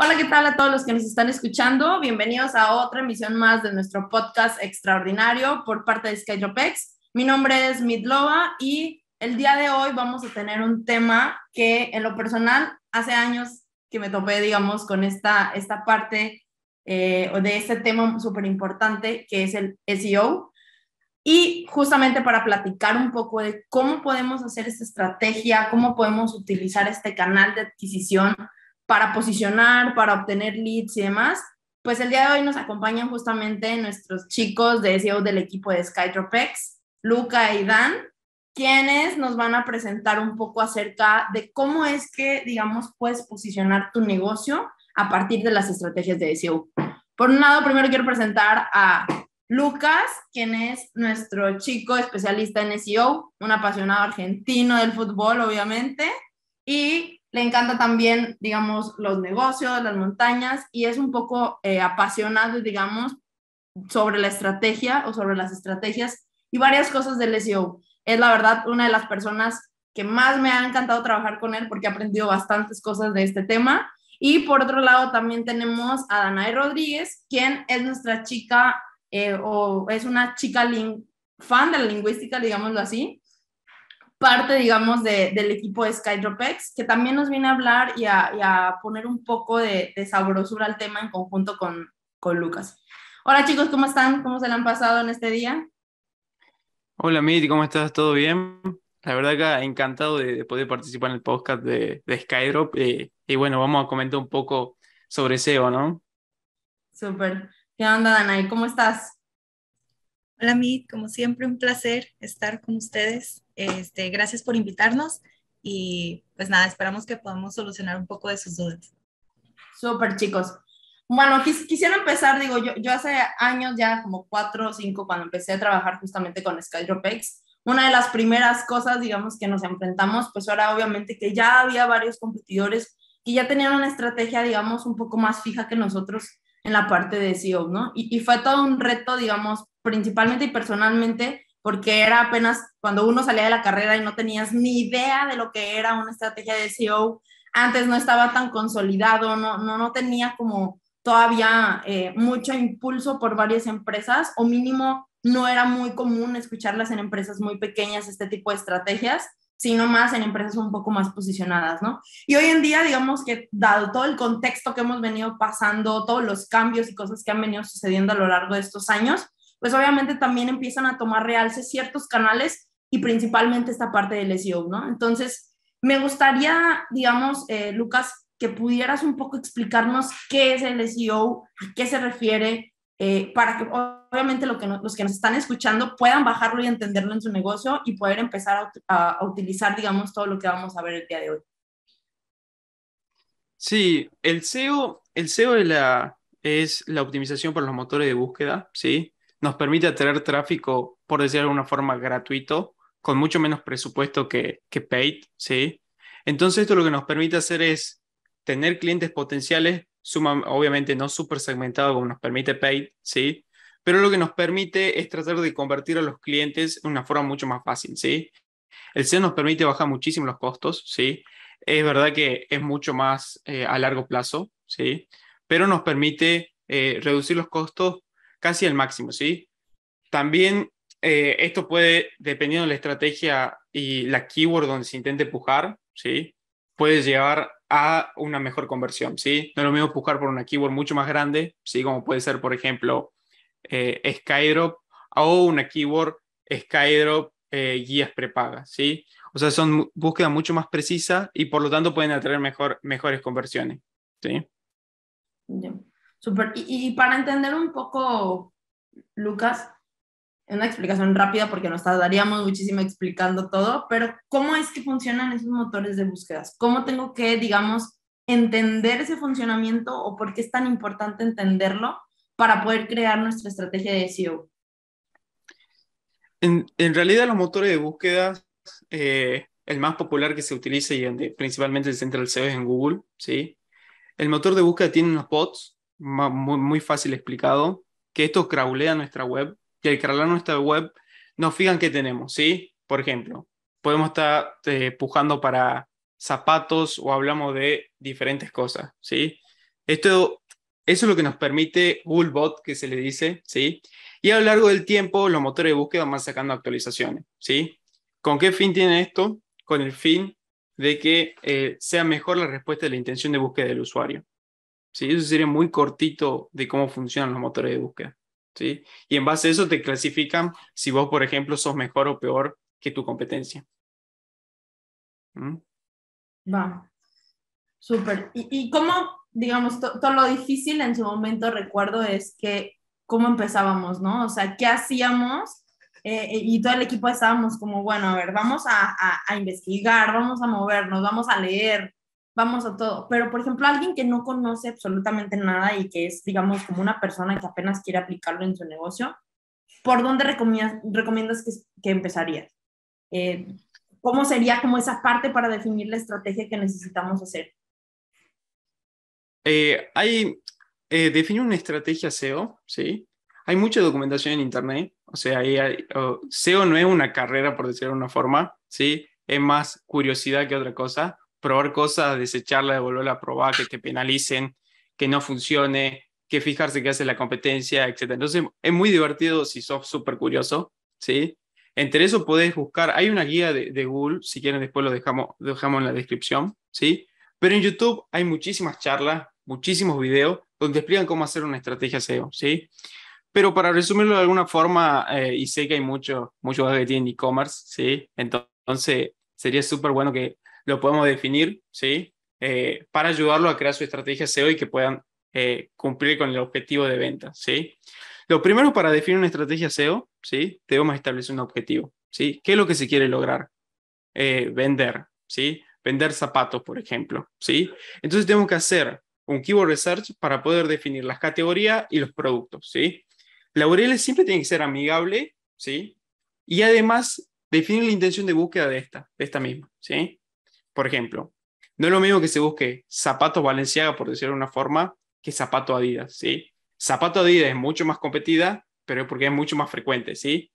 Hola, ¿qué tal a todos los que nos están escuchando? Bienvenidos a otra emisión más de nuestro podcast extraordinario por parte de SkyDropX. Mi nombre es Midlova y el día de hoy vamos a tener un tema que en lo personal hace años que me topé, digamos, con esta, esta parte eh, o de este tema súper importante que es el SEO. Y justamente para platicar un poco de cómo podemos hacer esta estrategia, cómo podemos utilizar este canal de adquisición para posicionar, para obtener leads y demás. Pues el día de hoy nos acompañan justamente nuestros chicos de e SEO del equipo de Skytropex, Luca y Dan, quienes nos van a presentar un poco acerca de cómo es que, digamos, puedes posicionar tu negocio a partir de las estrategias de SEO. Por un lado, primero quiero presentar a Lucas, quien es nuestro chico especialista en SEO, un apasionado argentino del fútbol, obviamente, y le encanta también, digamos, los negocios, las montañas y es un poco eh, apasionado, digamos, sobre la estrategia o sobre las estrategias y varias cosas del SEO. Es la verdad una de las personas que más me ha encantado trabajar con él porque he aprendido bastantes cosas de este tema. Y por otro lado también tenemos a Danae Rodríguez, quien es nuestra chica eh, o es una chica fan de la lingüística, digámoslo así parte, digamos, del equipo de Skydropex, que también nos viene a hablar y a, poner un poco de, sabrosura al tema en conjunto con, con, Lucas. Hola chicos, ¿cómo están? ¿Cómo se le han pasado en este día? Hola Miri, ¿cómo estás? ¿Todo bien? La verdad que encantado de, poder participar en el podcast de, Skydrop eh, y bueno, vamos a comentar un poco sobre SEO, ¿no? Súper. ¿Qué onda, Danay? ¿Cómo estás? Hola, Mit, como siempre, un placer estar con ustedes. Este, gracias por invitarnos y pues nada, esperamos que podamos solucionar un poco de sus dudas. Súper, chicos. Bueno, quisiera empezar, digo, yo, yo hace años, ya como cuatro o cinco, cuando empecé a trabajar justamente con Skydropex, una de las primeras cosas, digamos, que nos enfrentamos, pues ahora obviamente que ya había varios competidores que ya tenían una estrategia, digamos, un poco más fija que nosotros en la parte de SEO, ¿no? Y, fue todo un reto, digamos, principalmente y personalmente, porque era apenas cuando uno salía de la carrera y no tenías ni idea de lo que era una estrategia de SEO, antes no estaba tan consolidado, no, no, tenía como todavía eh, mucho impulso por varias empresas o mínimo no era muy común escucharlas en empresas muy pequeñas este tipo de estrategias sino más en empresas un poco más posicionadas, ¿no? Y hoy en día, digamos que dado todo el contexto que hemos venido pasando, todos los cambios y cosas que han venido sucediendo a lo largo de estos años, pues obviamente también empiezan a tomar realce ciertos canales y principalmente esta parte del SEO, ¿no? Entonces, me gustaría, digamos, eh, Lucas, que pudieras un poco explicarnos qué es el SEO, a qué se refiere, eh, para que obviamente lo que los que nos están escuchando puedan bajarlo y entenderlo en su negocio y poder empezar a, utilizar, digamos, todo lo que vamos a ver el día de hoy. Sí, el SEO, el SEO es la, es la optimización para los motores de búsqueda, ¿sí? Nos permite atraer tráfico, por decirlo de alguna forma, gratuito, con mucho menos presupuesto que, que paid, ¿sí? Entonces esto lo que nos permite hacer es tener clientes potenciales obviamente no súper segmentado como nos permite Pay ¿sí? Pero lo que nos permite es tratar de convertir a los clientes de una forma mucho más fácil, ¿sí? El SEO nos permite bajar muchísimo los costos, ¿sí? Es verdad que es mucho más eh, a largo plazo, ¿sí? Pero nos permite eh, reducir los costos casi al máximo, ¿sí? También eh, esto puede, dependiendo de la estrategia y la keyword donde se intente pujar, ¿sí? puede llevar a una mejor conversión, ¿sí? No es lo mismo buscar por una keyword mucho más grande, ¿sí? Como puede ser, por ejemplo, eh, Skydrop o una keyword Skydrop eh, guías prepagas, ¿sí? O sea, son búsquedas mucho más precisas y por lo tanto pueden atraer mejor, mejores conversiones, ¿sí? y, para entender un poco, Lucas, una explicación rápida porque nos tardaríamos muchísimo explicando todo, pero ¿cómo es que funcionan esos motores de búsquedas? ¿Cómo tengo que, digamos, entender ese funcionamiento o por qué es tan importante entenderlo para poder crear nuestra estrategia de SEO? En, realidad los motores de búsquedas, eh, el más popular que se utiliza y principalmente se centra el SEO es en Google, ¿sí? El motor de búsqueda tiene unos bots, muy, fácil explicado, que estos crawlean nuestra web que crear nuestra web, nos fijan qué tenemos, ¿sí? Por ejemplo, podemos estar empujando eh, pujando para zapatos o hablamos de diferentes cosas, ¿sí? Esto, eso es lo que nos permite Googlebot, que se le dice, ¿sí? Y a lo largo del tiempo, los motores de búsqueda van sacando actualizaciones, ¿sí? ¿Con qué fin tiene esto? Con el fin de que eh, sea mejor la respuesta de la intención de búsqueda del usuario. ¿Sí? Eso sería muy cortito de cómo funcionan los motores de búsqueda. ¿sí? Y en base a eso te clasifican si vos, por ejemplo, sos mejor o peor que tu competencia. ¿Mm? súper. ¿Y, ¿Y, cómo, digamos, todo lo difícil en su momento recuerdo es que cómo empezábamos, ¿no? O sea, ¿qué hacíamos? Eh, eh, y todo el equipo estábamos como, bueno, a ver, vamos a investigar, vamos a movernos, vamos a leer, vamos a todo. Pero, por ejemplo, alguien que no conoce absolutamente nada y que es, digamos, como una persona que apenas quiere aplicarlo en su negocio, ¿por dónde recomiendas, que, que empezarías? Eh, ¿Cómo sería como esa parte para definir la estrategia que necesitamos hacer? Eh, hay, eh, define una estrategia SEO, ¿sí? Hay mucha documentación en Internet, o sea, hay, SEO e no es una carrera, por decirlo de una forma, ¿sí? Es más curiosidad que otra cosa probar cosas, desecharla, devolverla a probar, que te penalicen, que no funcione, que fijarse qué hace la competencia, etc. Entonces, es muy divertido si sos súper curioso, ¿sí? Entre eso podés buscar, hay una guía de, Google, si quieren después lo dejamos, dejamos en la descripción, ¿sí? Pero en YouTube hay muchísimas charlas, muchísimos videos donde explican cómo hacer una estrategia SEO, ¿sí? Pero para resumirlo de alguna forma, eh, y sé que hay mucho, mucho que tienen e-commerce, ¿sí? Entonces, sería súper bueno que lo podemos definir, ¿sí? Eh, para ayudarlo a crear su estrategia SEO y que puedan eh, cumplir con el objetivo de venta, ¿sí? Lo primero para definir una estrategia SEO, ¿sí? Debemos establecer un objetivo, ¿sí? ¿Qué es lo que se quiere lograr? Eh, vender, ¿sí? Vender zapatos, por ejemplo, ¿sí? Entonces tenemos que hacer un keyword research para poder definir las categorías y los productos, ¿sí? URL siempre tiene que ser amigable, ¿sí? Y además definir la intención de búsqueda de esta, de esta misma, ¿sí? Por ejemplo, no es lo mismo que se busque zapatos Valenciaga, por decirlo de una forma, que zapato Adidas, ¿sí? Zapato Adidas es mucho más competida, pero porque es mucho más frecuente, ¿sí?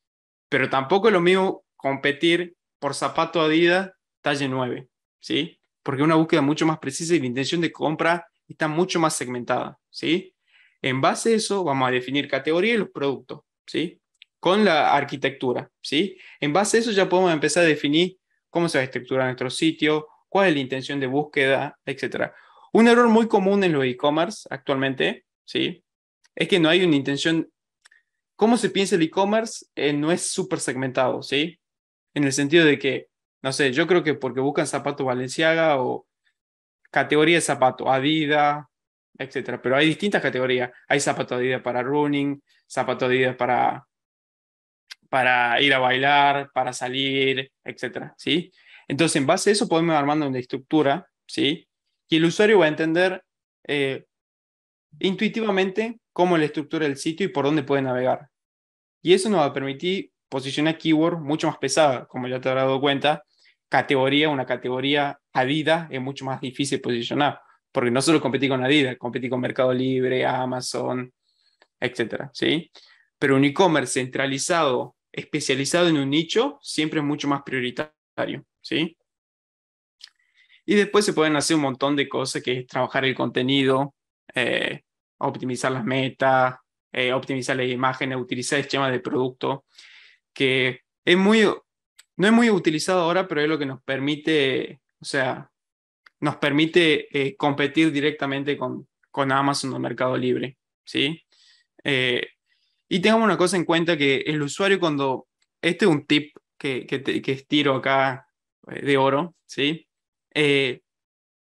Pero tampoco es lo mismo competir por zapato Adidas talle 9, ¿sí? Porque es una búsqueda mucho más precisa y la intención de compra está mucho más segmentada, ¿sí? En base a eso vamos a definir categoría y los productos, ¿sí? Con la arquitectura, ¿sí? En base a eso ya podemos empezar a definir cómo se va a estructurar nuestro sitio, cuál es la intención de búsqueda, Etcétera. Un error muy común en los e-commerce actualmente, ¿sí? Es que no hay una intención. ¿Cómo se piensa el e-commerce? Eh, no es súper segmentado, ¿sí? En el sentido de que, no sé, yo creo que porque buscan zapato Valenciaga o categoría de zapato, adida, etcétera. Pero hay distintas categorías. Hay zapato Adidas para running, zapato Adidas para, para ir a bailar, para salir, etcétera. ¿sí? Entonces, en base a eso podemos ir armando una estructura, ¿sí? Y el usuario va a entender eh, intuitivamente cómo es la estructura del sitio y por dónde puede navegar. Y eso nos va a permitir posicionar keywords mucho más pesada, como ya te habrás dado cuenta, categoría, una categoría Adidas es mucho más difícil posicionar, porque no solo competí con Adidas, competí con Mercado Libre, Amazon, etcétera, ¿sí? Pero un e-commerce centralizado, especializado en un nicho, siempre es mucho más prioritario. ¿sí? Y después se pueden hacer un montón de cosas, que es trabajar el contenido, eh, optimizar las metas, eh, optimizar las imágenes, utilizar esquemas de producto, que es muy, no es muy utilizado ahora, pero es lo que nos permite, o sea, nos permite eh, competir directamente con, con Amazon o Mercado Libre, ¿sí? y tengamos una cosa en cuenta que el usuario cuando, este es un tip que, que, acá eh, de oro, ¿sí? Eh,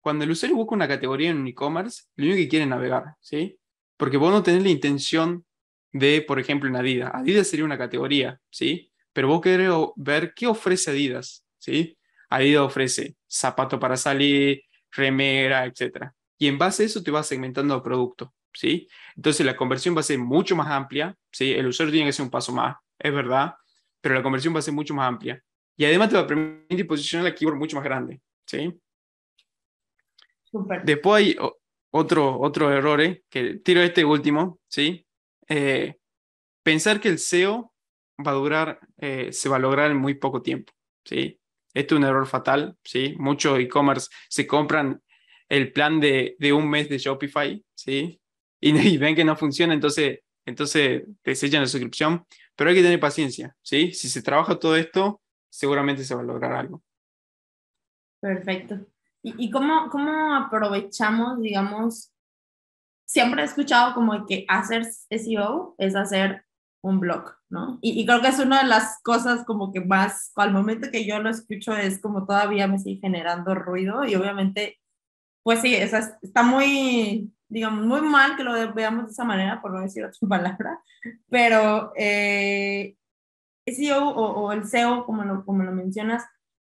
cuando el usuario busca una categoría en un e-commerce, lo único que quiere navegar, ¿sí? Porque vos no tenés la intención de, por ejemplo, en Adidas. Adidas sería una categoría, ¿sí? Pero vos querés ver qué ofrece Adidas, ¿sí? Adidas ofrece zapato para salir, remera, etc. Y en base a eso te vas segmentando el producto, ¿sí? Entonces la conversión va a ser mucho más amplia, ¿sí? El usuario tiene que hacer un paso más, es verdad, pero la conversión va a ser mucho más amplia. Y además te va a permitir posicionar la keyboard mucho más grande, ¿sí? Después hay otro, otro error, ¿eh? que tiro este último, ¿sí? Eh, pensar que el SEO va a durar, eh, se va a lograr en muy poco tiempo, ¿sí? Este es un error fatal, ¿sí? Muchos e-commerce se compran el plan de, de, un mes de Shopify, ¿sí? Y, ven que no funciona, entonces, entonces te la suscripción, pero hay que tener paciencia, ¿sí? Si se trabaja todo esto, seguramente se va a lograr algo. Perfecto. ¿Y, y cómo, aprovechamos, digamos, siempre he escuchado como que hacer SEO es hacer un blog, ¿no? Y, y, creo que es una de las cosas como que más, al momento que yo lo escucho, es como todavía me sigue generando ruido y obviamente, pues sí, está muy, digamos, muy mal que lo veamos de esa manera, por no decir otra palabra, pero eh, SEO o, el SEO, como lo, como lo mencionas,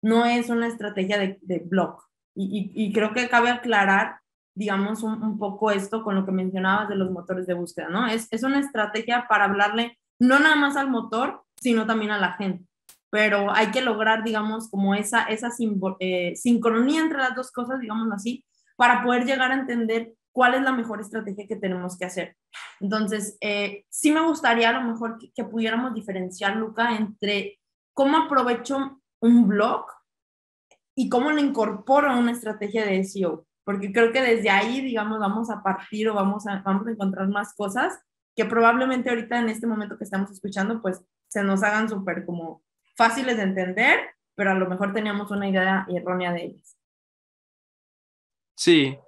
no es una estrategia de, blog. Y, creo que cabe aclarar, digamos, un, poco esto con lo que mencionabas de los motores de búsqueda, ¿no? Es, es una estrategia para hablarle no nada más al motor, sino también a la gente. Pero hay que lograr, digamos, como esa, esa eh, sincronía entre las dos cosas, digamos así, para poder llegar a entender cuál es la mejor estrategia que tenemos que hacer. Entonces, eh, sí me gustaría a lo mejor que, pudiéramos diferenciar, Luca, entre cómo aprovecho un blog y cómo lo incorporo a una estrategia de SEO, porque creo que desde ahí, digamos, vamos a partir o vamos a, vamos a encontrar más cosas que probablemente ahorita en este momento que estamos escuchando, pues se nos hagan súper como fáciles de entender, pero a lo mejor teníamos una idea errónea de ellas. Sí,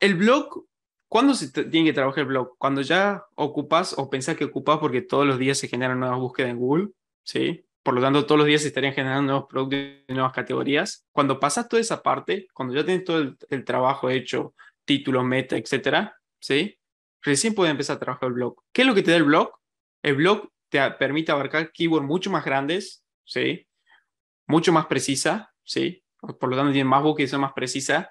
el blog, ¿cuándo se tiene que trabajar el blog? Cuando ya ocupas o pensás que ocupas porque todos los días se generan nuevas búsquedas en Google, ¿sí? Por lo tanto, todos los días se estarían generando nuevos productos y nuevas categorías. Cuando pasas toda esa parte, cuando ya tienes todo el, trabajo hecho, título, meta, etcétera, ¿sí? Recién puedes empezar a trabajar el blog. ¿Qué es lo que te da el blog? El blog te permite abarcar keywords mucho más grandes, ¿sí? Mucho más precisa, ¿sí? Por lo tanto, tiene más búsquedas, son más precisas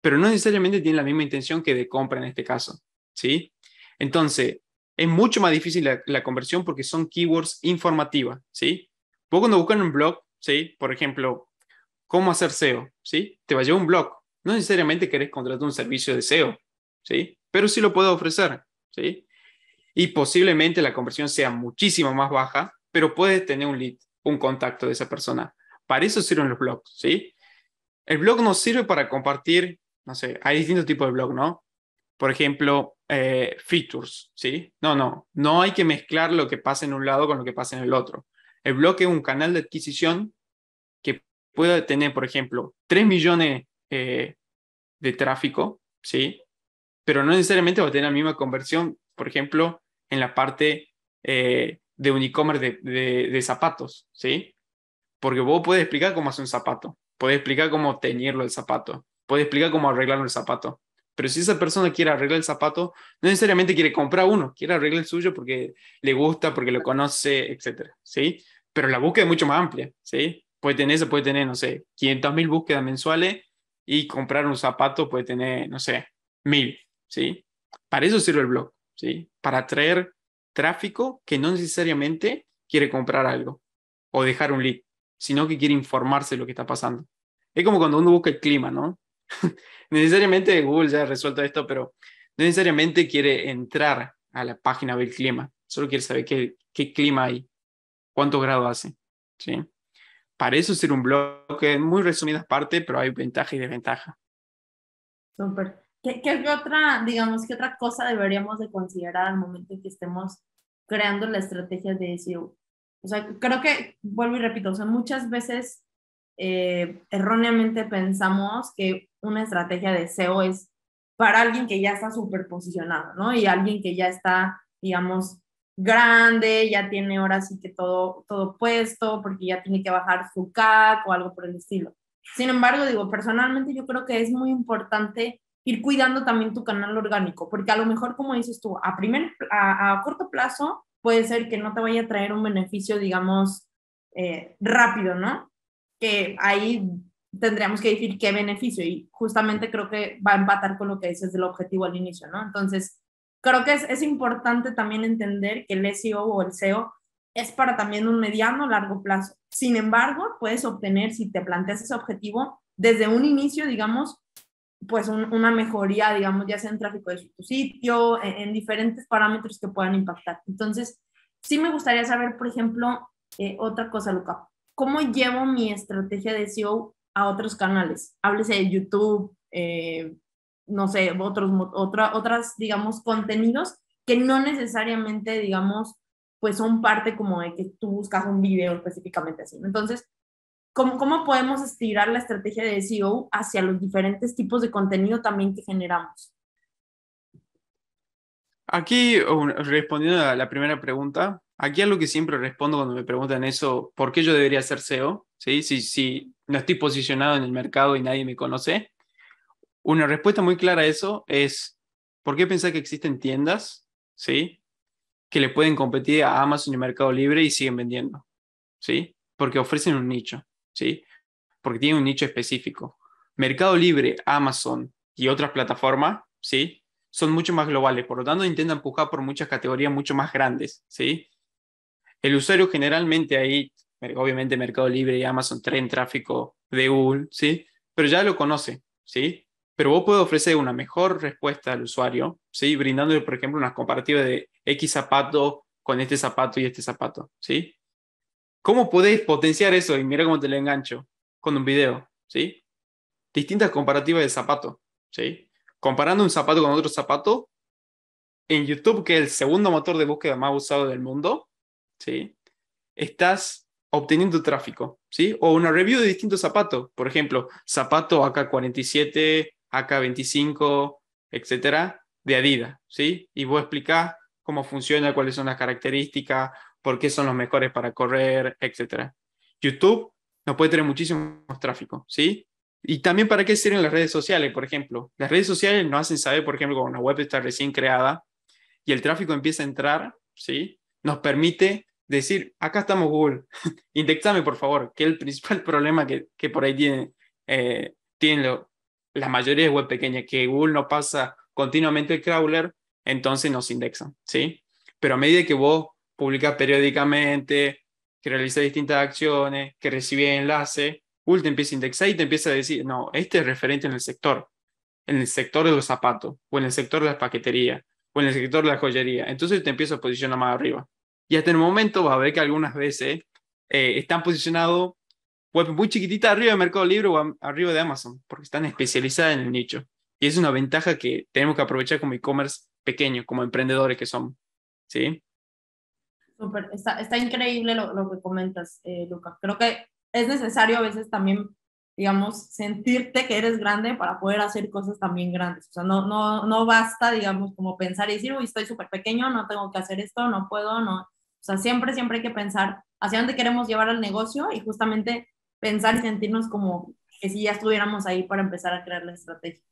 pero no necesariamente tiene la misma intención que de compra en este caso, ¿sí? Entonces, es mucho más difícil la, conversión porque son keywords informativas, ¿sí? Vos cuando buscan un blog, ¿sí? Por ejemplo, cómo hacer SEO, ¿sí? Te va a llevar un blog. No necesariamente querés contratar un servicio de SEO, ¿sí? Pero sí lo puedo ofrecer, ¿sí? Y posiblemente la conversión sea muchísimo más baja, pero puedes tener un lead, un contacto de esa persona. Para eso sirven los blogs, ¿sí? El blog nos sirve para compartir no sé, hay distintos tipos de blog, ¿no? Por ejemplo, eh, features, ¿sí? No, no, no hay que mezclar lo que pasa en un lado con lo que pasa en el otro. El blog es un canal de adquisición que puede tener, por ejemplo, 3 millones eh, de tráfico, ¿sí? Pero no necesariamente va a tener la misma conversión, por ejemplo, en la parte eh, de un e-commerce de, zapatos, ¿sí? Porque vos puedes explicar cómo hacer un zapato, puedes explicar cómo obtenerlo el zapato, puede explicar cómo arreglar un zapato. Pero si esa persona quiere arreglar el zapato, no necesariamente quiere comprar uno, quiere arreglar el suyo porque le gusta, porque lo conoce, etc. ¿sí? Pero la búsqueda es mucho más amplia. ¿sí? Puede tener puede tener, no sé, 500.000 búsquedas mensuales y comprar un zapato puede tener, no sé, 1.000. ¿sí? Para eso sirve el blog, ¿sí? para atraer tráfico que no necesariamente quiere comprar algo o dejar un lead, sino que quiere informarse de lo que está pasando. Es como cuando uno busca el clima, ¿no? necesariamente Google ya ha resuelto esto, pero no necesariamente quiere entrar a la página del clima, solo quiere saber qué, qué clima hay, Cuánto grado hace. ¿sí? Para eso ser un bloque en muy resumidas parte, pero hay ventaja y desventaja. Súper. ¿Qué, qué, qué otra, digamos, qué otra cosa deberíamos de considerar al momento en que estemos creando la estrategia de SEO? O sea, creo que, vuelvo y repito, o sea, muchas veces eh, erróneamente pensamos que una estrategia de SEO es para alguien que ya está superposicionado posicionado, ¿no? Y alguien que ya está, digamos, grande, ya tiene ahora sí que todo, todo puesto, porque ya tiene que bajar su CAC o algo por el estilo. Sin embargo, digo, personalmente yo creo que es muy importante ir cuidando también tu canal orgánico, porque a lo mejor, como dices tú, a, primer, a, corto plazo puede ser que no te vaya a traer un beneficio, digamos, eh, rápido, ¿no? que ahí tendríamos que decir qué beneficio y justamente creo que va a empatar con lo que dices del objetivo al inicio, ¿no? Entonces, creo que es, importante también entender que el SEO o el SEO es para también un mediano largo plazo. Sin embargo, puedes obtener, si te planteas ese objetivo, desde un inicio, digamos, pues una mejoría, digamos, ya sea en tráfico de tu sitio, en, diferentes parámetros que puedan impactar. Entonces, sí me gustaría saber, por ejemplo, eh, otra cosa, Luca. ¿cómo llevo mi estrategia de SEO a otros canales? Háblese de YouTube, eh, no sé, otros, otras, digamos, contenidos que no necesariamente, digamos, pues son parte como de que tú buscas un video específicamente así. Entonces, ¿cómo, cómo podemos estirar la estrategia de SEO hacia los diferentes tipos de contenido también que generamos? Aquí, respondiendo a la primera pregunta, aquí es lo que siempre respondo cuando me preguntan eso, ¿por qué yo debería ser SEO? ¿Sí? Si, no estoy posicionado en el mercado y nadie me conoce. Una respuesta muy clara a eso es, ¿por qué pensar que existen tiendas ¿sí? que le pueden competir a Amazon y Mercado Libre y siguen vendiendo? ¿sí? Porque ofrecen un nicho, ¿sí? porque tienen un nicho específico. Mercado Libre, Amazon y otras plataformas, ¿sí? son mucho más globales, por lo tanto intenta empujar por muchas categorías mucho más grandes, ¿sí? El usuario generalmente ahí, obviamente Mercado Libre y Amazon traen tráfico de Google, ¿sí? Pero ya lo conoce, ¿sí? Pero vos puedes ofrecer una mejor respuesta al usuario, ¿sí? Brindándole, por ejemplo, unas comparativas de X zapato con este zapato y este zapato, ¿sí? ¿Cómo podéis potenciar eso? Y mira cómo te lo engancho con un video, ¿sí? Distintas comparativas de zapato, ¿sí? comparando un zapato con otro zapato, en YouTube, que es el segundo motor de búsqueda más usado del mundo, ¿sí? estás obteniendo tráfico, ¿sí? O una review de distintos zapatos, por ejemplo, zapato AK47, AK25, etcétera, de Adidas, ¿sí? Y vos explicás cómo funciona, cuáles son las características, por qué son los mejores para correr, etcétera. YouTube nos puede tener muchísimo tráfico, ¿sí? Y también para qué sirven las redes sociales, por ejemplo. Las redes sociales nos hacen saber, por ejemplo, cuando una web está recién creada y el tráfico empieza a entrar, ¿sí? Nos permite decir, acá estamos Google, indexame por favor, que el principal problema que, por ahí tiene, eh, tienen la mayoría de web pequeñas, que Google no pasa continuamente el crawler, entonces nos indexan, ¿sí? Pero a medida que vos publicas periódicamente, que realizas distintas acciones, que recibís enlaces... Google te empieza a indexar y te empieza a decir, no, este es referente en el sector, en el sector de los zapatos, o en el sector de la paquetería, o en el sector de la joyería. Entonces te empieza a posicionar más arriba. Y hasta el momento vas a ver que algunas veces eh, están posicionados pues, muy chiquitita arriba de Mercado Libre o arriba de Amazon, porque están especializadas en el nicho. Y es una ventaja que tenemos que aprovechar como e-commerce pequeño, como emprendedores que somos. ¿Sí? Super. Está, increíble lo, lo que comentas, eh, Lucas. Creo que es necesario a veces también, digamos, sentirte que eres grande para poder hacer cosas también grandes. O sea, no, no, no basta, digamos, como pensar y decir, uy, estoy súper pequeño, no tengo que hacer esto, no puedo, no. O sea, siempre, siempre hay que pensar hacia dónde queremos llevar al negocio y justamente pensar y sentirnos como que si ya estuviéramos ahí para empezar a crear la estrategia.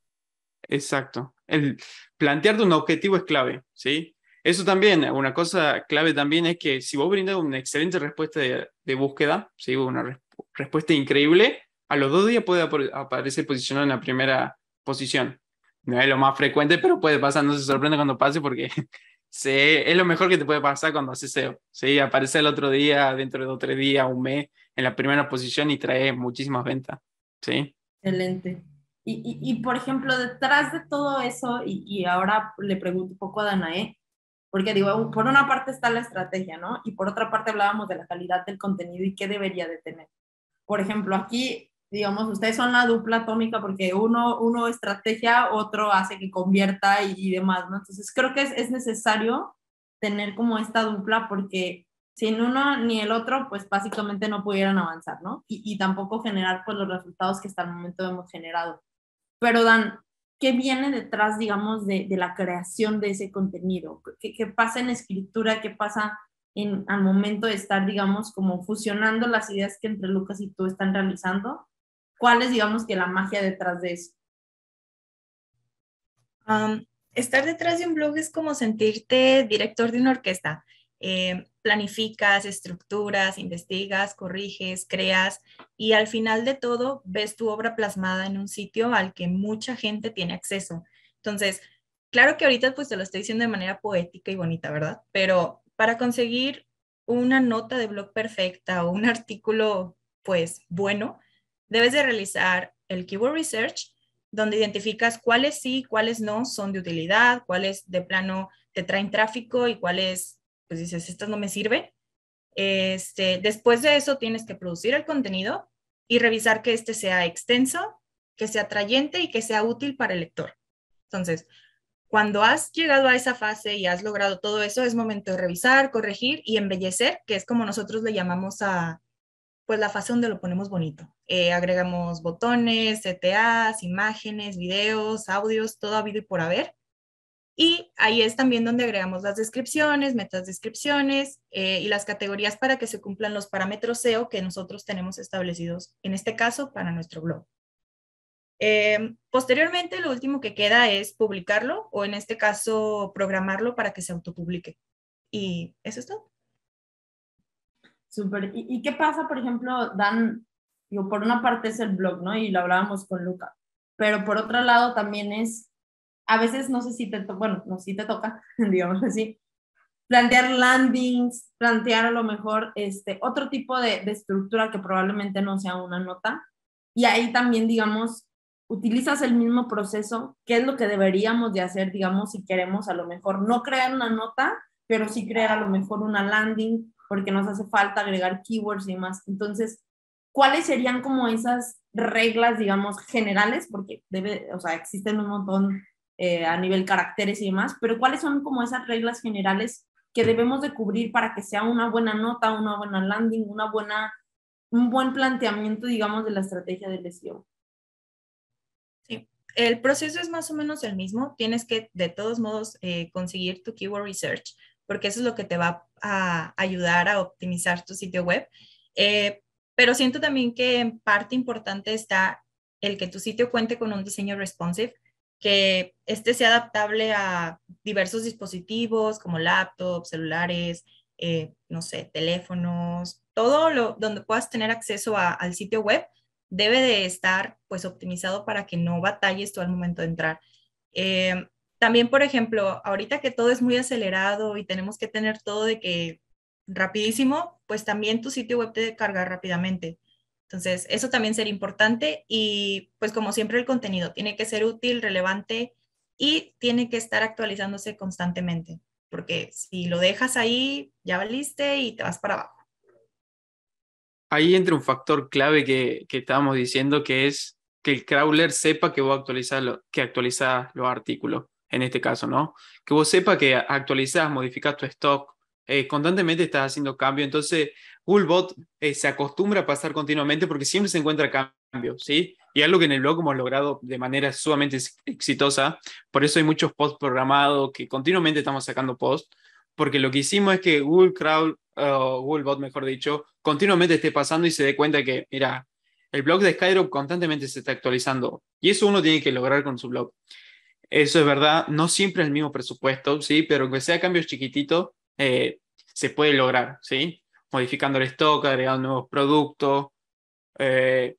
Exacto. El plantearte un objetivo es clave, ¿sí? Eso también, una cosa clave también es que si vos brindas una excelente respuesta de, de búsqueda, ¿sí? una, respuesta increíble, a los dos días puede aparecer posicionado en la primera posición. No es lo más frecuente, pero puede pasar, no se sorprende cuando pase porque es lo mejor que te puede pasar cuando haces SEO. Sí, aparece el otro día, dentro de otro día, días, un mes, en la primera posición y trae muchísimas ventas. Sí. Excelente. Y, y, y, por ejemplo, detrás de todo eso, y, y ahora le pregunto un poco a Danae, porque digo, uh, por una parte está la estrategia, ¿no? Y por otra parte hablábamos de la calidad del contenido y qué debería de tener por ejemplo, aquí, digamos, ustedes son la dupla atómica porque uno, uno estrategia, otro hace que convierta y, demás, ¿no? Entonces, creo que es, necesario tener como esta dupla porque sin uno ni el otro, pues básicamente no pudieran avanzar, ¿no? Y, tampoco generar pues los resultados que hasta el momento hemos generado. Pero Dan, ¿qué viene detrás, digamos, de, la creación de ese contenido? ¿Qué, ¿Qué, pasa en escritura? ¿Qué pasa al momento de estar, digamos, como fusionando las ideas que entre Lucas y tú están realizando? ¿Cuál es, digamos, que la magia detrás de eso? estar detrás de un blog es como sentirte director de una orquesta. Eh, planificas, estructuras, investigas, corriges, creas y al final de todo ves tu obra plasmada en un sitio al que mucha gente tiene acceso. Entonces, claro que ahorita pues te lo estoy diciendo de manera poética y bonita, ¿verdad? Pero para conseguir una nota de blog perfecta o un artículo, pues, bueno, debes de realizar el keyword research, donde identificas cuáles sí, cuáles no son de utilidad, cuáles de plano te traen tráfico y cuáles, pues dices, estas no me sirven. Este, después de eso tienes que producir el contenido y revisar que este sea extenso, que sea atrayente y que sea útil para el lector. Entonces, cuando has llegado a esa fase y has logrado todo eso, es momento de revisar, corregir y embellecer, que es como nosotros le llamamos a, pues la fase donde lo ponemos bonito. Eh, agregamos botones, CTAs, imágenes, videos, audios, todo habido y por haber. Y ahí es también donde agregamos las descripciones, metas descripciones eh, y las categorías para que se cumplan los parámetros SEO que nosotros tenemos establecidos, en este caso, para nuestro blog. Em, posteriormente, lo último que queda es publicarlo o en este caso programarlo para que se autopublique. Y eso es todo. Súper. ¿Y, qué pasa, por ejemplo, Dan? yo por una parte es el blog, ¿no? Y lo hablábamos con Luca, pero por otro lado también es, a veces no sé si te, bueno, no si te toca, digamos así, plantear landings, plantear a lo mejor este, otro tipo de estructura que probablemente no sea una nota. Y ahí también, digamos, utilizas el mismo proceso, qué es lo que deberíamos de hacer, digamos, si queremos a lo mejor no crear una nota, pero sí crear a lo mejor una landing, porque nos hace falta agregar keywords y demás. Entonces, ¿cuáles serían como esas reglas, digamos, generales? Porque debe, o sea, existen un montón eh, a nivel caracteres y demás, pero ¿cuáles son como esas reglas generales que debemos de cubrir para que sea una buena nota, una buena landing, una buena, un buen planteamiento, digamos, de la estrategia del SEO? El proceso es más o menos el mismo. Tienes que, de todos modos, eh, conseguir tu keyword research, porque eso es lo que te va a ayudar a optimizar tu sitio web. Eh, pero siento también que en parte importante está el que tu sitio cuente con un diseño responsive, que este sea adaptable a diversos dispositivos como laptops, celulares, eh, no sé, teléfonos, todo lo donde puedas tener acceso al sitio web debe de estar pues optimizado para que no batalles tú al momento de entrar. Eh, también, por ejemplo, ahorita que todo es muy acelerado y tenemos que tener todo de que rapidísimo, pues también tu sitio web te debe cargar rápidamente. Entonces, eso también sería importante y pues como siempre el contenido tiene que ser útil, relevante y tiene que estar actualizándose constantemente, porque si lo dejas ahí, ya valiste y te vas para abajo ahí entra un factor clave que, que estábamos diciendo, que es que el crawler sepa que vos actualizás lo, que actualiza los artículos, en este caso, ¿no? Que vos sepa que actualizás, modificás tu stock, eh, constantemente estás haciendo cambio, entonces Googlebot eh, se acostumbra a pasar continuamente porque siempre se encuentra cambio, ¿sí? Y algo que en el blog hemos logrado de manera sumamente exitosa, por eso hay muchos posts programados que continuamente estamos sacando posts, porque lo que hicimos es que Google Crawl o Googlebot, mejor dicho, continuamente esté pasando y se dé cuenta que, mira, el blog de Skydrop constantemente se está actualizando y eso uno tiene que lograr con su blog. Eso es verdad, no siempre es el mismo presupuesto, ¿sí? Pero que sea cambios chiquititos, eh, se puede lograr, ¿sí? Modificando el stock, agregando nuevos productos, eh,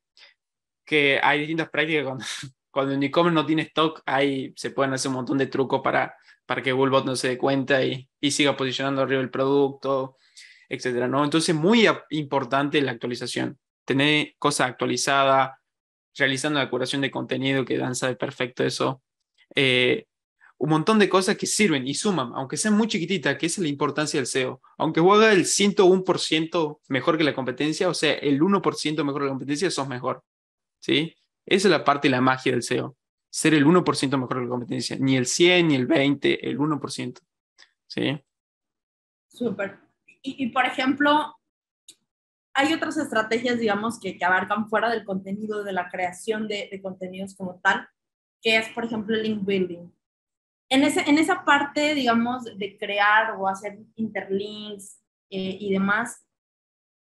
que hay distintas prácticas cuando, cuando un e-commerce no tiene stock, ahí se pueden hacer un montón de trucos para, para que Googlebot no se dé cuenta y, y siga posicionando arriba el producto, etcétera, ¿no? Entonces, muy importante la actualización, tener cosas actualizadas, realizando la curación de contenido, que Dan sabe perfecto eso. Eh, un montón de cosas que sirven y suman, aunque sean muy chiquititas, que es la importancia del SEO. Aunque juega el 101% mejor que la competencia, o sea, el 1% mejor que la competencia, sos mejor. ¿Sí? Esa es la parte y la magia del SEO. Ser el 1% mejor que la competencia. Ni el 100, ni el 20, el 1%. ¿Sí? Súper y, por ejemplo, hay otras estrategias, digamos, que, abarcan fuera del contenido, de la creación de, contenidos como tal, que es, por ejemplo, el link building. En, ese, en esa parte, digamos, de crear o hacer interlinks eh, y demás,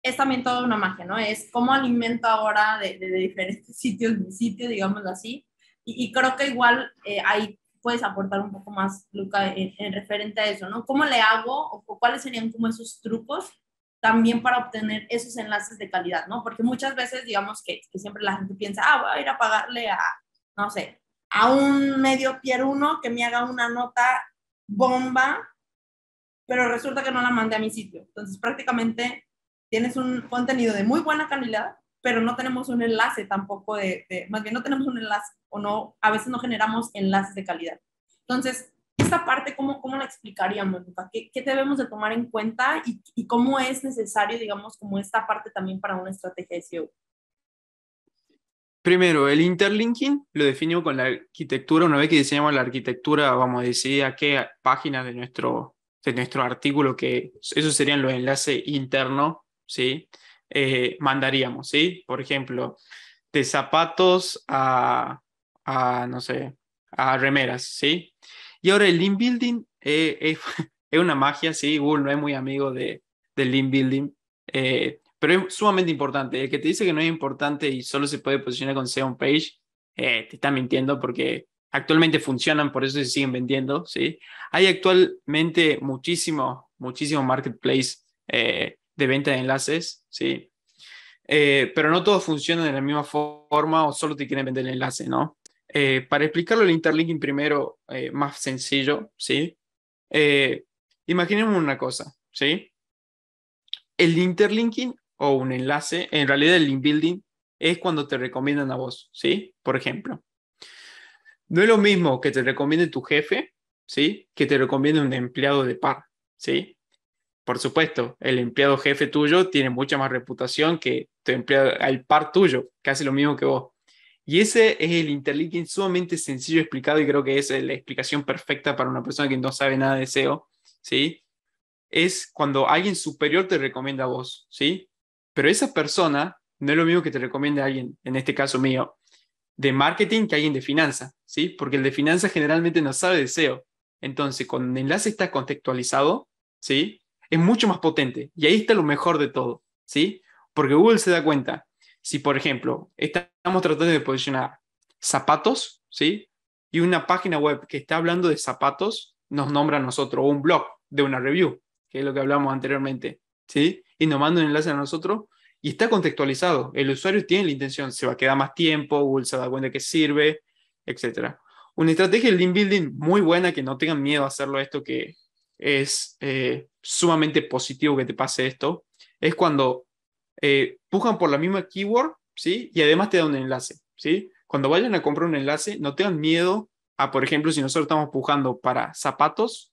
es también toda una magia, ¿no? Es cómo alimento ahora de, diferentes sitios mi sitio, digamos así. Y, creo que igual eh, hay puedes aportar un poco más, Luca, en, referente a eso, ¿no? ¿Cómo le hago o cuáles serían como esos trucos también para obtener esos enlaces de calidad, ¿no? Porque muchas veces, digamos que, siempre la gente piensa, ah, voy a ir a pagarle a, no sé, a un medio Pier uno que me haga una nota bomba, pero resulta que no la mandé a mi sitio. Entonces, prácticamente tienes un contenido de muy buena calidad, pero no tenemos un enlace tampoco de, más bien no tenemos un enlace o no, a veces no generamos enlaces de calidad. Entonces, esta parte, ¿cómo, cómo la explicaríamos, ¿Qué, ¿Qué, debemos de tomar en cuenta y, cómo es necesario, digamos, como esta parte también para una estrategia de SEO? Primero, el interlinking lo definimos con la arquitectura. Una vez que diseñamos la arquitectura, vamos a decidir a qué página de nuestro, de nuestro artículo, que esos serían los enlaces internos, ¿sí? sí eh, mandaríamos, ¿sí? Por ejemplo, de zapatos a, no sé, a remeras, ¿sí? Y ahora el link building eh, eh, es una magia, ¿sí? Google no es muy amigo de, del link building, pero es sumamente importante. El que te dice que no es importante y solo se puede posicionar con SEO page, te está mintiendo porque actualmente funcionan, por eso se siguen vendiendo, ¿sí? Hay actualmente muchísimo, muchísimo marketplace de venta de enlaces, ¿sí? Eh, pero no todos funcionan de la misma forma o solo te quieren vender el enlace, ¿no? Eh, para explicarlo el interlinking primero, eh, más sencillo, ¿sí? imaginemos una cosa, ¿sí? El interlinking o un enlace, en realidad el link building, es cuando te recomiendan a vos, ¿sí? Por ejemplo. No es lo mismo que te recomiende tu jefe, ¿sí? Que te recomiende un empleado de par, ¿sí? por supuesto, el empleado jefe tuyo tiene mucha más reputación que tu empleado, el par tuyo, casi lo mismo que vos. Y ese es el interlinking sumamente sencillo explicado y creo que es la explicación perfecta para una persona que no sabe nada de SEO, ¿sí? Es cuando alguien superior te recomienda a vos, ¿sí? Pero esa persona no es lo mismo que te recomienda alguien, en este caso mío, de marketing que alguien de finanza. ¿sí? Porque el de finanza generalmente no sabe de SEO. Entonces, con el enlace está contextualizado, ¿sí? es mucho más potente. Y ahí está lo mejor de todo, ¿sí? Porque Google se da cuenta, si por ejemplo estamos tratando de posicionar zapatos, ¿sí? Y una página web que está hablando de zapatos nos nombra a nosotros, o un blog de una review, que es lo que hablamos anteriormente, ¿sí? Y nos manda un enlace a nosotros y está contextualizado. El usuario tiene la intención, se va a quedar más tiempo, Google se da cuenta que sirve, etc. Una estrategia de link building muy buena, que no tengan miedo a hacerlo esto, que es eh, sumamente positivo que te pase esto, es cuando eh, pujan por la misma keyword, ¿sí? Y además te dan un enlace, ¿sí? Cuando vayan a comprar un enlace, no tengan miedo a, por ejemplo, si nosotros estamos pujando para zapatos,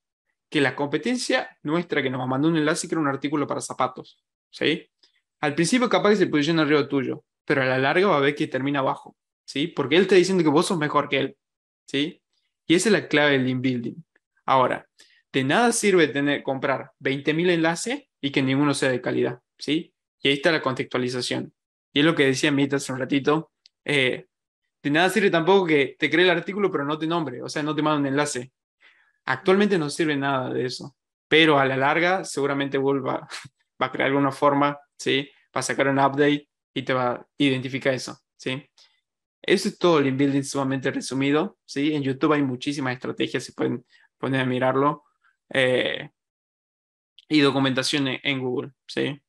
que la competencia nuestra que nos mandó un enlace que un artículo para zapatos, ¿sí? Al principio capaz que se posiciona arriba tuyo, pero a la larga va a ver que termina abajo, ¿sí? Porque él está diciendo que vos sos mejor que él, ¿sí? Y esa es la clave del inbuilding. Ahora, de nada sirve tener, comprar 20.000 enlaces y que ninguno sea de calidad, ¿sí? Y ahí está la contextualización. Y es lo que decía Mita hace un ratito. Eh, de nada sirve tampoco que te cree el artículo, pero no te nombre, o sea, no te manda un enlace. Actualmente no sirve nada de eso, pero a la larga seguramente vuelva va a crear alguna forma, ¿sí? Va a sacar un update y te va a identificar eso, ¿sí? Eso es todo el inbuilding sumamente resumido, ¿sí? En YouTube hay muchísimas estrategias, se pueden poner a mirarlo. Eh, y documentación en, Google, ¿sí?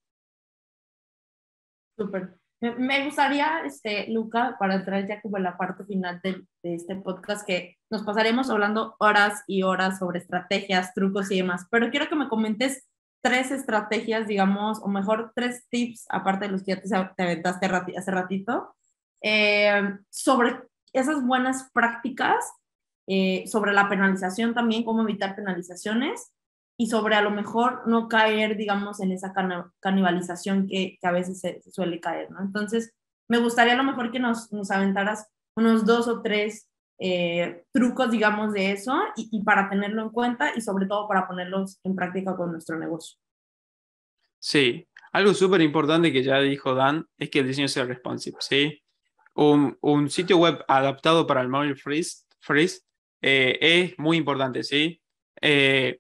Súper. Me gustaría, este, Luca, para entrar ya como en la parte final de, este podcast, que nos pasaremos hablando horas y horas sobre estrategias, trucos y demás, pero quiero que me comentes tres estrategias, digamos, o mejor, tres tips, aparte de los que ya te, aventaste hace ratito, eh, sobre esas buenas prácticas eh, sobre la penalización también, cómo evitar penalizaciones y sobre a lo mejor no caer, digamos, en esa canibalización que, a veces se, suele caer, ¿no? Entonces, me gustaría a lo mejor que nos, nos aventaras unos dos o tres eh, trucos, digamos, de eso y, para tenerlo en cuenta y sobre todo para ponerlos en práctica con nuestro negocio. Sí, algo súper importante que ya dijo Dan es que el diseño sea responsive, ¿sí? Un, sitio web adaptado para el móvil freeze eh, es muy importante, ¿sí? Eh,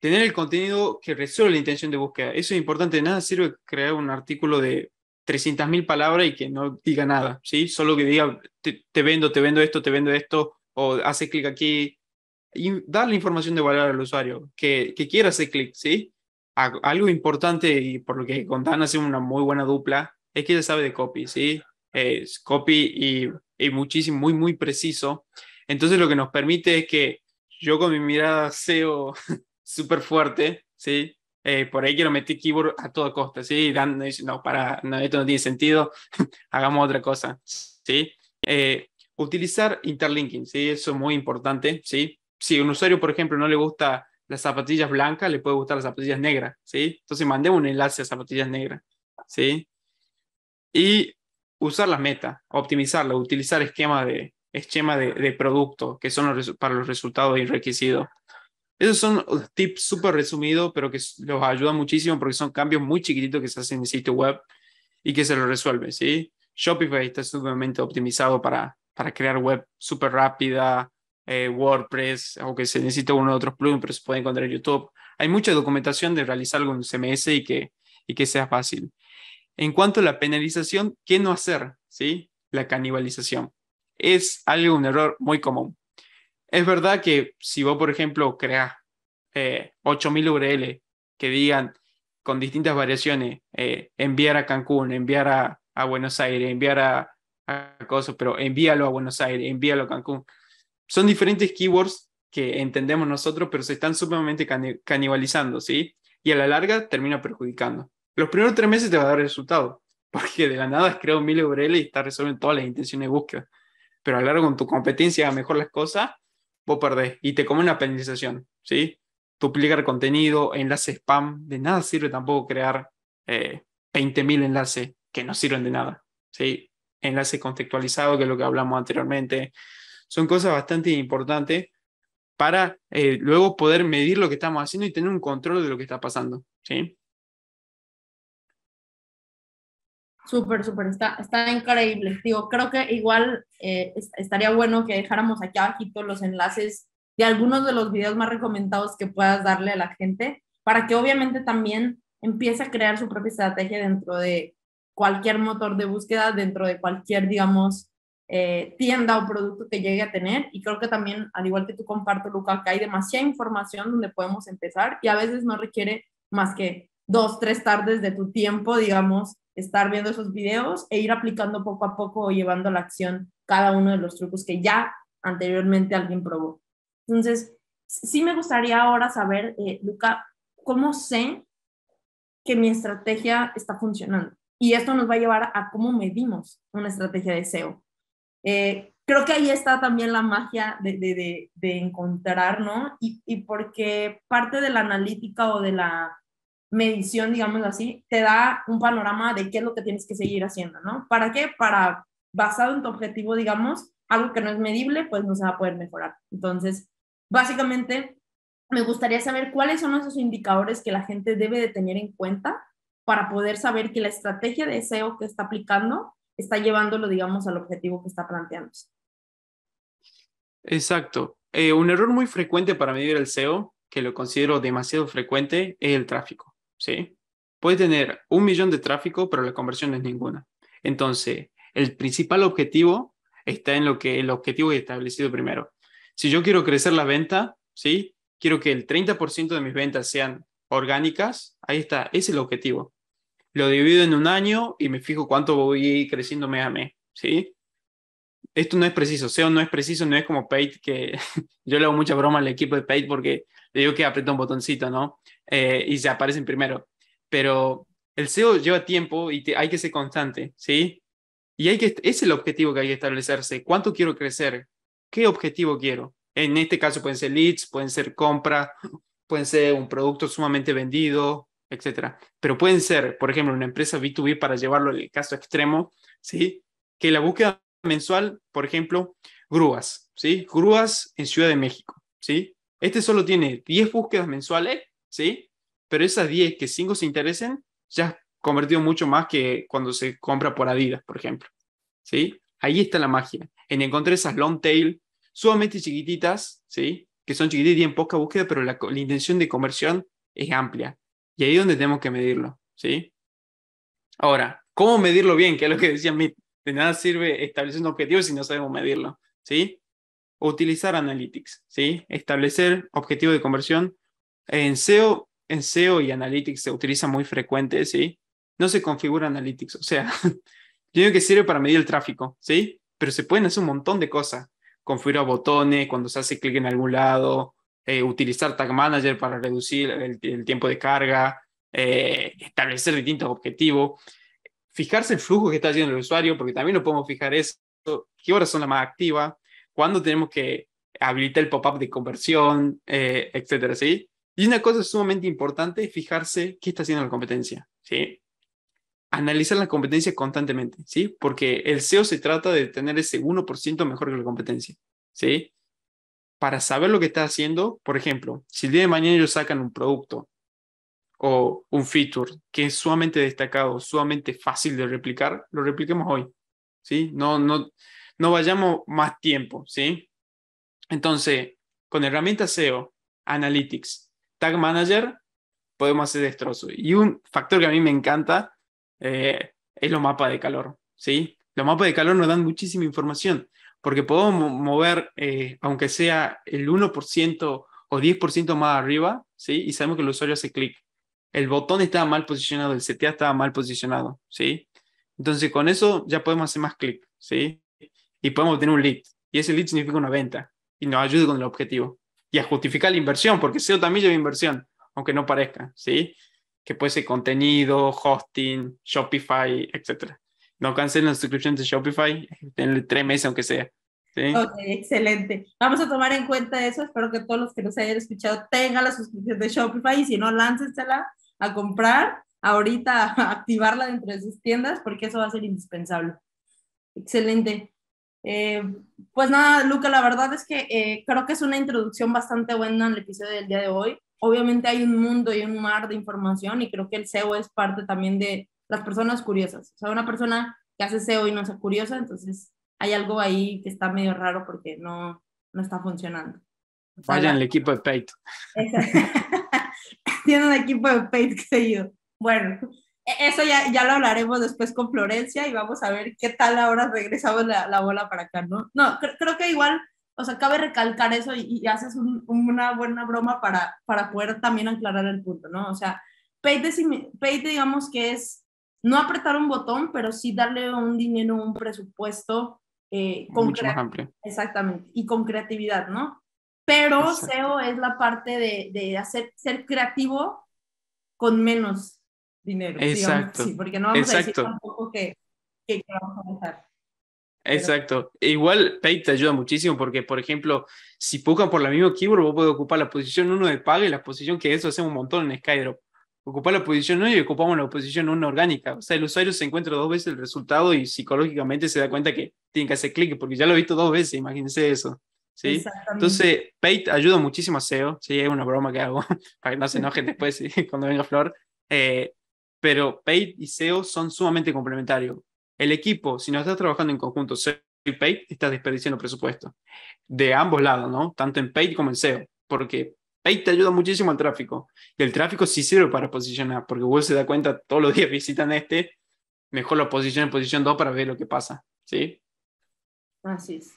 tener el contenido que resuelve la intención de búsqueda. Eso es importante. nada sirve crear un artículo de 300.000 palabras y que no diga nada, ¿sí? Solo que diga, te, vendo, te vendo esto, te vendo esto, o hace clic aquí. Y la información de valor al usuario, que, quiera hacer clic, ¿sí? algo importante y por lo que dan hace una muy buena dupla es que ella sabe de copy, ¿sí? Es eh, copy y, y muchísimo, muy, muy preciso. Entonces lo que nos permite es que yo con mi mirada SEO súper fuerte, ¿sí? Eh, por ahí quiero meter keyword a toda costa, ¿sí? Dando, no, para, esto no tiene sentido, hagamos otra cosa, ¿sí? Eh, utilizar interlinking, ¿sí? Eso es muy importante, ¿sí? Si un usuario, por ejemplo, no le gusta las zapatillas blancas, le puede gustar las zapatillas negras, ¿sí? Entonces mandemos un enlace a zapatillas negras, ¿sí? Y usar las metas, optimizarlas, utilizar esquemas de, esquema de, producto, que son para los resultados y requisitos. Esos son tips súper resumidos, pero que los ayuda muchísimo porque son cambios muy chiquititos que se hacen en el sitio web y que se lo resuelve, ¿sí? Shopify está sumamente optimizado para, para crear web súper rápida, eh, WordPress, aunque se necesite uno de otros plugins, pero se puede encontrar en YouTube. Hay mucha documentación de realizar algo en CMS y que, y que sea fácil. En cuanto a la penalización, ¿qué no hacer? ¿Sí? La canibalización es algo, un error muy común. Es verdad que si vos, por ejemplo, creas 8.000 eh, URL que digan con distintas variaciones, eh, enviar a Cancún, enviar a, Buenos Aires, enviar a, a, cosas, pero envíalo a Buenos Aires, envíalo a Cancún. Son diferentes keywords que entendemos nosotros, pero se están sumamente canibalizando, ¿sí? Y a la larga termina perjudicando. Los primeros tres meses te va a dar resultado, porque de la nada has creado mil URL y está resolviendo todas las intenciones de búsqueda pero a lo largo de tu competencia mejor las cosas, vos perdés y te comen una penalización, ¿sí? Duplicar contenido, enlaces spam, de nada sirve tampoco crear 20.000 eh, enlaces que no sirven de nada, ¿sí? Enlaces contextualizados, que es lo que hablamos anteriormente, son cosas bastante importantes para eh, luego poder medir lo que estamos haciendo y tener un control de lo que está pasando, ¿sí? Súper, súper, está, está increíble. Digo, creo que igual eh, estaría bueno que dejáramos aquí abajito los enlaces de algunos de los videos más recomendados que puedas darle a la gente, para que obviamente también empiece a crear su propia estrategia dentro de cualquier motor de búsqueda, dentro de cualquier, digamos, eh, tienda o producto que llegue a tener. Y creo que también, al igual que tú comparto, Luca, que hay demasiada información donde podemos empezar y a veces no requiere más que dos, tres tardes de tu tiempo, digamos, estar viendo esos videos e ir aplicando poco a poco o llevando a la acción cada uno de los trucos que ya anteriormente alguien probó. Entonces, sí me gustaría ahora saber, eh, Luca, ¿cómo sé que mi estrategia está funcionando? Y esto nos va a llevar a cómo medimos una estrategia de SEO. Eh, creo que ahí está también la magia de, de, encontrar, ¿no? Y, y, porque parte de la analítica o de la medición, digamos así, te da un panorama de qué es lo que tienes que seguir haciendo, ¿no? ¿Para qué? Para, basado en tu objetivo, digamos, algo que no es medible, pues no se va a poder mejorar. Entonces, básicamente, me gustaría saber cuáles son esos indicadores que la gente debe de tener en cuenta para poder saber que la estrategia de SEO que está aplicando está llevándolo, digamos, al objetivo que está planteándose. Exacto. Eh, un error muy frecuente para medir el SEO, que lo considero demasiado frecuente, es el tráfico. ¿sí? Puede tener un millón de tráfico, pero la conversión es ninguna. Entonces, el principal objetivo está en lo que el objetivo es establecido primero. Si yo quiero crecer la venta, ¿sí? Quiero que el 30% de mis ventas sean orgánicas, ahí está, ese es el objetivo. Lo divido en un año y me fijo cuánto voy creciendo mes a mes, ¿sí? esto no es preciso, SEO no es preciso, no es como Page que yo le hago mucha broma al equipo de Page porque le digo que aprieta un botoncito, ¿no? Eh, y se aparecen primero. Pero el SEO lleva tiempo y hay que ser constante, ¿sí? Y hay que, es el objetivo que hay que establecerse. ¿Cuánto quiero crecer? ¿Qué objetivo quiero? En este caso pueden ser leads, pueden ser compras, pueden ser un producto sumamente vendido, etcétera. Pero pueden ser, por ejemplo, una empresa B2B para llevarlo al caso extremo, ¿sí? Que la búsqueda mensual, por ejemplo, grúas, ¿sí? Grúas en Ciudad de México, ¿sí? Este solo tiene 10 búsquedas mensuales, ¿sí? Pero esas 10 que 5 se interesen, ya convertido mucho más que cuando se compra por Adidas, por ejemplo, ¿sí? Ahí está la magia, en encontrar esas long tail sumamente chiquititas, ¿sí? Que son chiquititas y en poca búsqueda, pero la, intención de conversión es amplia. Y ahí es donde tenemos que medirlo, ¿sí? Ahora, ¿cómo medirlo bien? Que es lo que decía Mitt. De nada sirve establecer un objetivo si no sabemos medirlo, ¿sí? Utilizar Analytics, ¿sí? Establecer objetivo de conversión. En SEO, en SEO y Analytics se utiliza muy frecuente, ¿sí? No se configura Analytics, o sea, yo que sirve para medir el tráfico, ¿sí? Pero se pueden hacer un montón de cosas. Configurar botones cuando se hace clic en algún lado, eh, utilizar Tag Manager para reducir el, tiempo de carga, eh, establecer distintos objetivos fijarse el flujo que está haciendo el usuario, porque también lo podemos fijar eso, qué horas son las más activas, cuándo tenemos que habilitar el pop-up de conversión, eh, etcétera, ¿sí? Y una cosa sumamente importante es fijarse qué está haciendo la competencia, ¿sí? Analizar la competencia constantemente, ¿sí? Porque el SEO se trata de tener ese 1% mejor que la competencia, ¿sí? Para saber lo que está haciendo, por ejemplo, si el día de mañana ellos sacan un producto o un feature que es sumamente destacado, sumamente fácil de replicar, lo repliquemos hoy, ¿sí? No, no, no vayamos más tiempo, ¿sí? Entonces, con herramientas SEO, Analytics, Tag Manager, podemos hacer destrozo. Y un factor que a mí me encanta eh, es los mapas de calor, ¿sí? Los mapas de calor nos dan muchísima información, porque podemos mover, eh, aunque sea el 1% o 10% más arriba, ¿sí? Y sabemos que el usuario hace clic el botón estaba mal posicionado, el CTA estaba mal posicionado, ¿sí? Entonces con eso ya podemos hacer más clic, ¿sí? Y podemos tener un lead. Y ese lead significa una venta y nos ayuda con el objetivo. Y a justificar la inversión, porque SEO también lleva inversión, aunque no parezca, ¿sí? Que puede ser contenido, hosting, Shopify, etc. No cancelen la suscripción de Shopify, en tres meses aunque sea. ¿Sí? Ok, excelente. Vamos a tomar en cuenta eso. Espero que todos los que nos hayan escuchado tengan la suscripción de Shopify y si no, láncensela a comprar ahorita, activarla dentro de sus tiendas, porque eso va a ser indispensable. Excelente. Eh, pues nada, Luca, la verdad es que eh, creo que es una introducción bastante buena en el episodio del día de hoy. Obviamente hay un mundo y un mar de información y creo que el SEO es parte también de las personas curiosas. O sea, una persona que hace SEO y no sea curiosa, entonces hay algo ahí que está medio raro porque no, no está funcionando. O el equipo de Peito. tiene un equipo de paid ido. Bueno, e, eso ya, ya lo hablaremos después con Florencia y vamos a ver qué tal ahora regresamos la, la bola para acá, ¿no? No, creo que igual, o sea, cabe recalcar eso y, haces una buena broma para, para poder también aclarar el punto, ¿no? O sea, paid, digamos que es no apretar un botón, pero sí darle un dinero, un presupuesto eh, con Exactamente, y con creatividad, ¿no? Pero SEO es la parte de, de, hacer, ser creativo con menos dinero. Exacto. sí, porque no vamos a decir tampoco que, que, vamos a dejar. Exacto. Igual Pay te ayuda muchísimo porque, por ejemplo, si buscan por la misma keyword, vos podés ocupar la posición 1 de paga y la posición que eso hacemos un montón en Skydrop. Ocupar la posición 1 y ocupamos la posición 1 orgánica. O sea, el usuario se encuentra dos veces el resultado y psicológicamente se da cuenta que tiene que hacer clic porque ya lo he visto dos veces, imagínense eso. ¿sí? Entonces, Paid ayuda muchísimo a SEO, si Es una broma que hago para que no se enojen después cuando venga Flor. Eh, pero Paid y SEO son sumamente complementarios. El equipo, si no estás trabajando en conjunto SEO y Paid estás desperdiciando presupuesto. De ambos lados, ¿no? Tanto en Paid como en SEO. Porque Paid te ayuda muchísimo al tráfico. Y el tráfico sí sirve para posicionar, porque Google se da cuenta todos los días visitan este, mejor lo posiciona en posición 2 para ver lo que pasa, ¿sí? Así es.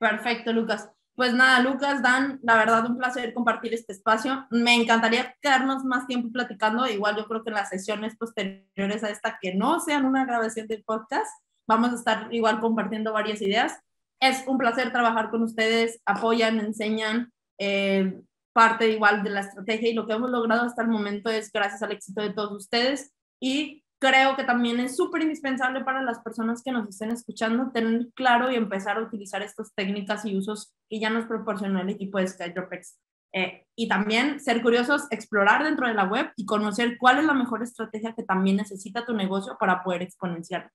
Perfecto, Lucas. Pues nada, Lucas, Dan, la verdad un placer compartir este espacio. Me encantaría quedarnos más tiempo platicando. Igual yo creo que en las sesiones posteriores a esta, que no sean una grabación del podcast, vamos a estar igual compartiendo varias ideas. Es un placer trabajar con ustedes, apoyan, enseñan. Eh, parte igual de la estrategia y lo que hemos logrado hasta el momento es gracias al éxito de todos ustedes y creo que también es súper indispensable para las personas que nos estén escuchando tener claro y empezar a utilizar estas técnicas y usos que ya nos proporcionó el equipo de Skydropex. Eh, y también ser curiosos, explorar dentro de la web y conocer cuál es la mejor estrategia que también necesita tu negocio para poder exponenciar.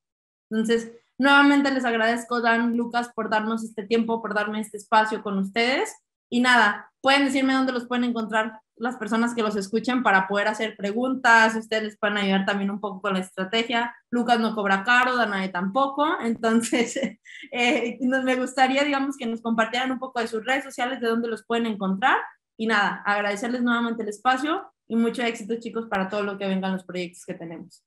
Entonces, nuevamente les agradezco, Dan, Lucas, por darnos este tiempo, por darme este espacio con ustedes. Y nada, pueden decirme dónde los pueden encontrar las personas que los escuchan para poder hacer preguntas, ustedes les pueden ayudar también un poco con la estrategia. Lucas no cobra caro, Danae tampoco, entonces eh, nos, me gustaría, digamos, que nos compartieran un poco de sus redes sociales, de dónde los pueden encontrar. Y nada, agradecerles nuevamente el espacio y mucho éxito, chicos, para todo lo que vengan los proyectos que tenemos.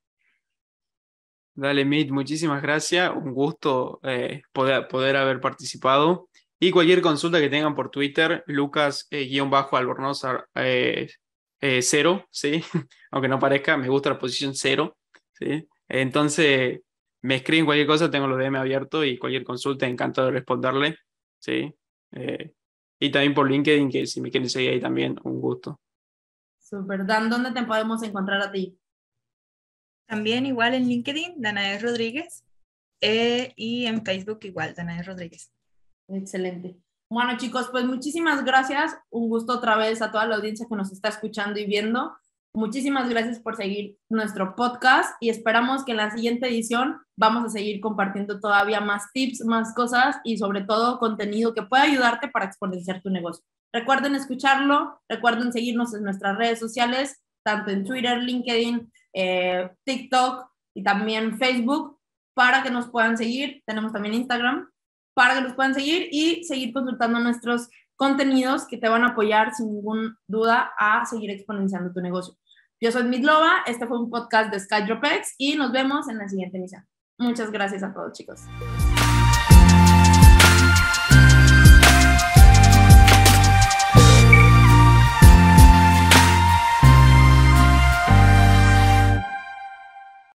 Dale, Mit, muchísimas gracias. Un gusto eh, poder haber participado. Y cualquier consulta que tengan por Twitter, Lucas-albornoz eh, eh, eh, cero, ¿sí? Aunque no parezca, me gusta la posición cero, ¿sí? Entonces, me escriben cualquier cosa, tengo los DM abiertos y cualquier consulta, encantado de responderle, ¿sí? Eh, y también por LinkedIn, que si me quieren seguir ahí también, un gusto. Super, Dan, ¿dónde te podemos encontrar a ti? También igual en LinkedIn, Danae Rodríguez, y en Facebook igual, Danae Rodríguez. Excelente. Bueno, chicos, pues muchísimas gracias. Un gusto otra vez a toda la audiencia que nos está escuchando y viendo. Muchísimas gracias por seguir nuestro podcast y esperamos que en la siguiente edición vamos a seguir compartiendo todavía más tips, más cosas y sobre todo contenido que pueda ayudarte para exponenciar tu negocio. Recuerden escucharlo, recuerden seguirnos en nuestras redes sociales, tanto en Twitter, LinkedIn, eh, TikTok y también Facebook para que nos puedan seguir. Tenemos también Instagram para que los puedan seguir y seguir consultando nuestros contenidos que te van a apoyar sin ninguna duda a seguir exponenciando tu negocio. Yo soy Midlova, este fue un podcast de SkyDropX y nos vemos en la siguiente misa. Muchas gracias a todos chicos.